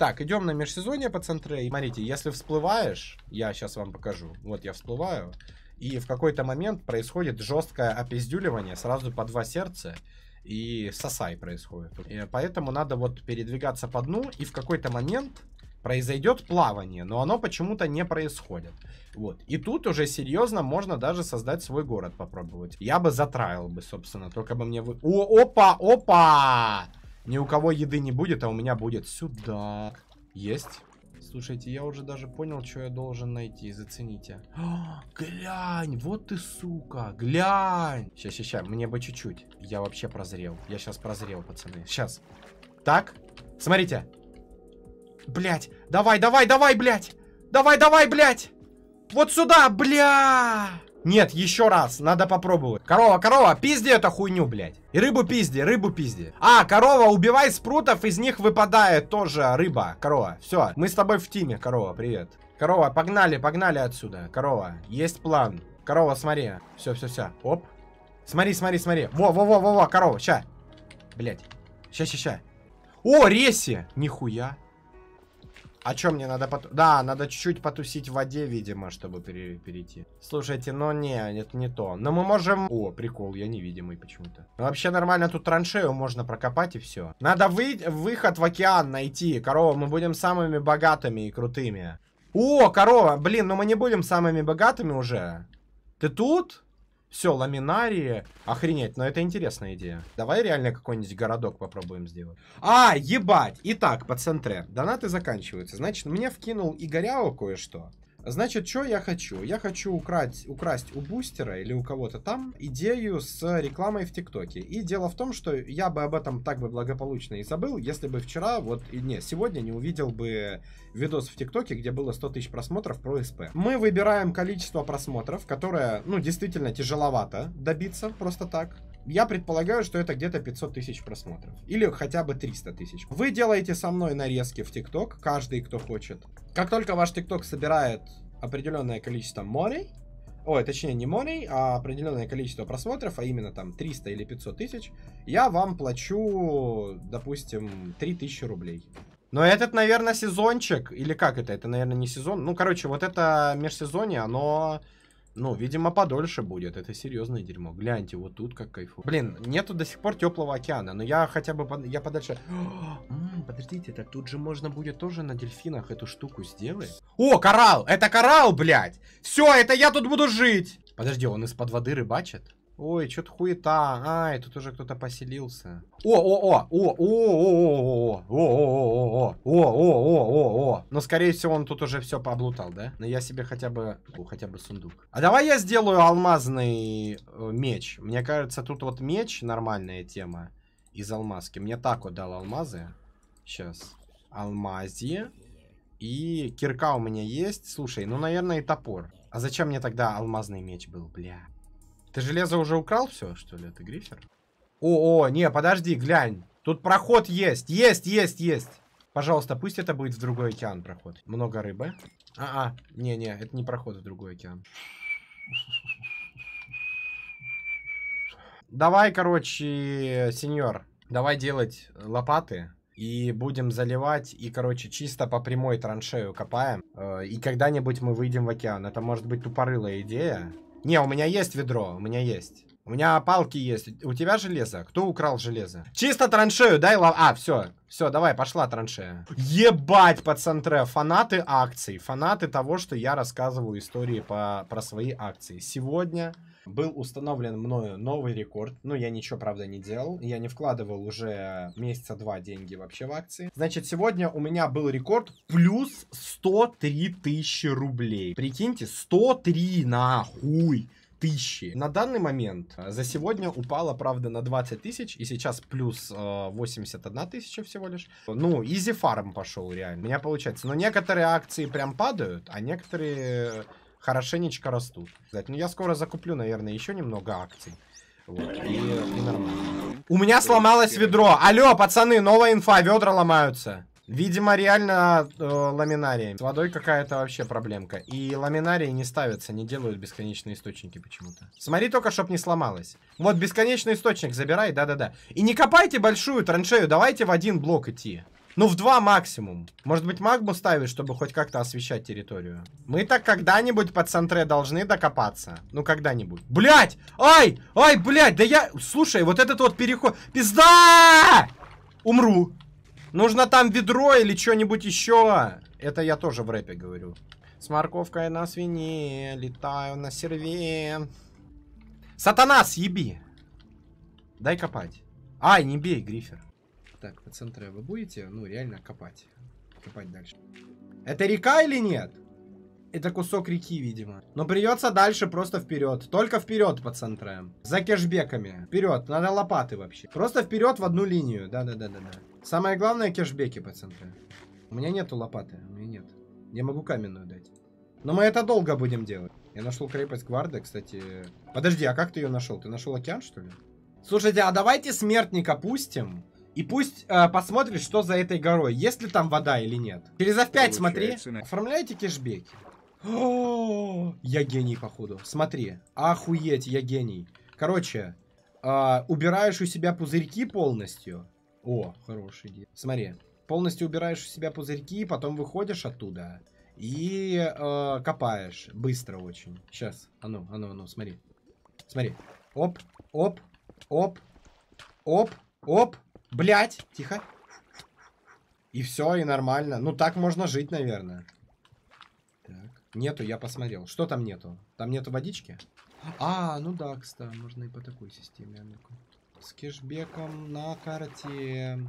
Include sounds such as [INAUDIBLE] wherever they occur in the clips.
Так, идем на межсезонье по центре. Смотрите, если всплываешь, я сейчас вам покажу. Вот я всплываю. И в какой-то момент происходит жесткое опиздюливание сразу по два сердца. И сосай происходит. И поэтому надо вот передвигаться по дну. И в какой-то момент произойдет плавание, но оно почему-то не происходит. Вот. И тут уже серьезно можно даже создать свой город попробовать. Я бы затраил бы, собственно, только бы мне... Вы... О, опа, опа! Ни у кого еды не будет, а у меня будет сюда. Есть. Слушайте, я уже даже понял, что я должен найти. Зацените. О, а, глянь, вот ты сука, глянь. Сейчас, сейчас, сейчас, мне бы чуть-чуть. Я вообще прозрел. Я сейчас прозрел, пацаны. Сейчас. Так, смотрите. Блять, давай, давай, давай, блять. Давай, давай, блять. Вот сюда, бля. Нет, еще раз, надо попробовать. Корова, корова, пизди эту хуйню, блядь. И рыбу пизди, рыбу пизди. А, корова, убивай спрутов, из них выпадает тоже рыба, корова. Все, мы с тобой в тиме, корова, привет. Корова, погнали, погнали отсюда. Корова, есть план. Корова, смотри. Все, все, все. Оп. Смотри, смотри, смотри. Во, во, во, во, во, корова, ща. Блядь. Ща, ща, ща. О, реси! Нихуя. А чё мне надо поту... Да, надо чуть-чуть потусить в воде, видимо, чтобы пере... перейти. Слушайте, но ну не, это не то. Но мы можем... О, прикол, я невидимый почему-то. вообще нормально, тут траншею можно прокопать и все. Надо вы... выход в океан найти. Корова, мы будем самыми богатыми и крутыми. О, корова, блин, ну мы не будем самыми богатыми уже. Ты тут? Все, ламинарии. Охренеть, но это интересная идея. Давай реально какой-нибудь городок попробуем сделать. А, ебать! Итак, по центре. Донаты заканчиваются. Значит, мне вкинул Игоряо кое-что. Значит, что я хочу? Я хочу украть, украсть у бустера или у кого-то там идею с рекламой в ТикТоке. И дело в том, что я бы об этом так бы благополучно и забыл, если бы вчера, вот, и не, сегодня не увидел бы видос в ТикТоке, где было 100 тысяч просмотров про СП. Мы выбираем количество просмотров, которое, ну, действительно тяжеловато добиться просто так. Я предполагаю, что это где-то 500 тысяч просмотров. Или хотя бы 300 тысяч. Вы делаете со мной нарезки в ТикТок, каждый, кто хочет. Как только ваш ТикТок собирает определенное количество money, ой, точнее не money, а определенное количество просмотров, а именно там 300 или 500 тысяч, я вам плачу, допустим, 3000 рублей. Но этот, наверное, сезончик, или как это? Это, наверное, не сезон. Ну, короче, вот это межсезонье, оно ну, видимо, подольше будет. Это серьезное дерьмо. Гляньте, вот тут как кайфу. Блин, нету до сих пор теплого океана, но я хотя бы под... я подальше. [GASPS] М подождите, так тут же можно будет тоже на дельфинах эту штуку сделать. О, коралл! Это коралл, блядь! Все, это я тут буду жить! Подожди, он из-под воды рыбачит? Ой, что-то хуета. Ай, тут уже кто-то поселился. О, о, о, о, о, о, о, о, о, о, о, о, о, о, о, Но, скорее всего, он тут уже все пооблутал, да? Но я себе хотя бы, хотя бы сундук. А давай я сделаю алмазный меч. Мне кажется, тут вот меч нормальная тема из алмазки. Мне так вот дал алмазы. Сейчас. алмази. И кирка у меня есть. Слушай, ну, наверное, и топор. А зачем мне тогда алмазный меч был, бля? Ты железо уже украл все, что ли? Ты грифер? О, о, не, подожди, глянь. Тут проход есть, есть, есть, есть. Пожалуйста, пусть это будет в другой океан проход. Много рыбы. А, а, не, не, это не проход в другой океан. Давай, короче, сеньор, давай делать лопаты. И будем заливать, и, короче, чисто по прямой траншею копаем. Э, и когда-нибудь мы выйдем в океан. Это может быть тупорылая идея, не, у меня есть ведро, у меня есть. У меня палки есть. У тебя железо? Кто украл железо? Чисто траншею, дай лав... А, все. Все, давай, пошла траншея. Ебать, пацантре, фанаты акций. Фанаты того, что я рассказываю истории по... про свои акции. Сегодня был установлен мною новый рекорд. Ну, я ничего, правда, не делал. Я не вкладывал уже месяца два деньги вообще в акции. Значит, сегодня у меня был рекорд плюс 103 тысячи рублей. Прикиньте, 103 нахуй! тысячи. На данный момент э, за сегодня упало правда, на 20 тысяч, и сейчас плюс э, 81 тысяча всего лишь. Ну, изи фарм пошел реально, у меня получается. Но некоторые акции прям падают, а некоторые хорошенечко растут. Ну, я скоро закуплю, наверное, еще немного акций. Вот, и, и нормально. У меня сломалось ведро. Алло, пацаны, новая инфа, ведра ломаются. Видимо, реально э, ламинарии. С водой какая-то вообще проблемка. И ламинарии не ставятся, не делают бесконечные источники почему-то. Смотри только, чтоб не сломалось. Вот бесконечный источник забирай, да-да-да. И не копайте большую траншею, давайте в один блок идти. Ну, в два максимум. Может быть, магму ставить, чтобы хоть как-то освещать территорию. Мы так когда-нибудь по центре должны докопаться. Ну, когда-нибудь. Блять! Ай! Ай, блять! Да я... Слушай, вот этот вот переход... Пизда! Умру. Нужно там ведро или что-нибудь еще. Это я тоже в рэпе говорю. С морковкой на свине, летаю на серве. Сатана, съеби. Дай копать. Ай, не бей, Грифер. Так, по центре вы будете, ну, реально копать. Копать дальше. Это река или нет? Это кусок реки, видимо. Но придется дальше просто вперед. Только вперед по центрам. За кешбеками. Вперед. Надо лопаты вообще. Просто вперед в одну линию. Да-да-да-да-да. Самое главное кешбеки по центрам. У меня нету лопаты. У меня нет. Я могу каменную дать. Но мы это долго будем делать. Я нашел крепость гварда, кстати. Подожди, а как ты ее нашел? Ты нашел океан, что ли? Слушайте, а давайте смертника пустим. И пусть э, посмотрит, что за этой горой. Есть ли там вода или нет. Через F5 смотри. Оформляйте кешбеки. [GASPS] я гений, походу. Смотри. Охуеть, я гений. Короче, э, убираешь у себя пузырьки полностью. О, хороший. идея. Смотри. Полностью убираешь у себя пузырьки, потом выходишь оттуда. И э, копаешь. Быстро очень. Сейчас. А ну, а ну, а ну, смотри. Смотри. Оп, оп, оп, оп, оп. Блять, тихо. И все, и нормально. Ну так можно жить, наверное. Так. Нету, я посмотрел. Что там нету? Там нету водички? А, ну да, кстати, можно и по такой системе. А ну С кешбеком на карте.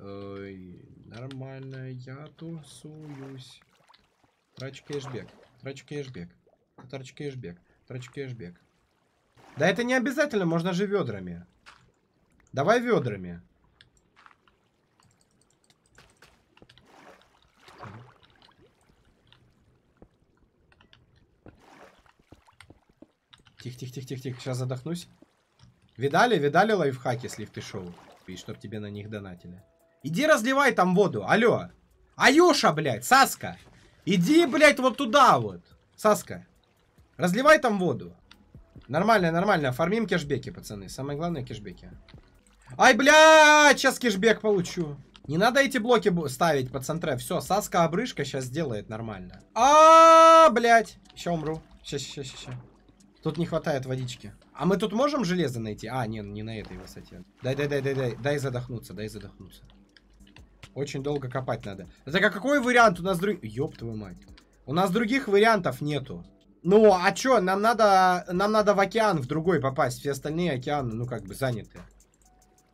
Ой, нормально, я тусуюсь. Трачу кэшбэк, трачу кэшбэк, трачу кэшбэк, трачу кэшбэк. Да это не обязательно, можно же ведрами. Давай ведрами. Тихо-тихо-тихо-тихо, сейчас задохнусь. Видали, видали лайфхаки с лифты-шоу? И чтоб тебе на них донатили. Иди разливай там воду, алло. Аюша, блядь, Саска. Иди, блядь, вот туда вот. Саска, разливай там воду. Нормально, нормально, фармим кешбеки, пацаны. Самое главное кешбеки. Ай, блядь, сейчас кешбек получу. Не надо эти блоки ставить по центре. Все, Саска обрышка сейчас сделает нормально. А, блядь. Сейчас умру. Сейчас, сейчас, сейчас. Тут не хватает водички. А мы тут можем железо найти? А, нет, не на этой высоте. Дай, дай, дай, дай, дай, дай задохнуться, дай задохнуться. Очень долго копать надо. Так а какой вариант у нас друг... Ёб твою мать. У нас других вариантов нету. Ну, а чё, нам надо, нам надо в океан в другой попасть. Все остальные океаны, ну, как бы, заняты.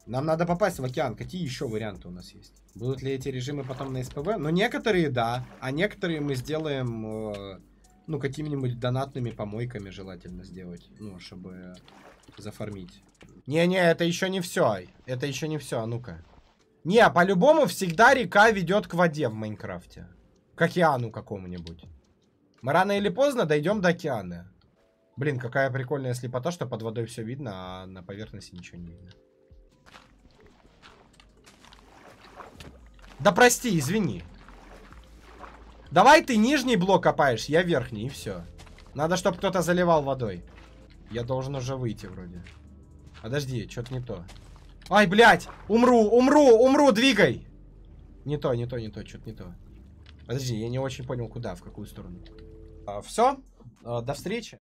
Нам надо попасть в океан. Какие еще варианты у нас есть? Будут ли эти режимы потом на СПВ? Ну, некоторые, да. А некоторые мы сделаем... Э ну, какими-нибудь донатными помойками желательно сделать, ну, чтобы зафармить. Не-не, это еще не все. Это еще не все, а ну-ка. Не, а по-любому всегда река ведет к воде в Майнкрафте. К океану какому-нибудь. Мы рано или поздно дойдем до океана. Блин, какая прикольная слепота, что под водой все видно, а на поверхности ничего не видно. Да прости, извини. Давай ты нижний блок копаешь, я верхний, и все. Надо, чтобы кто-то заливал водой. Я должен уже выйти вроде. Подожди, что-то не то. Ай, блядь! Умру, умру, умру, двигай! Не то, не то, не то, что-то не то. Подожди, я не очень понял, куда, в какую сторону. А, все, а, до встречи.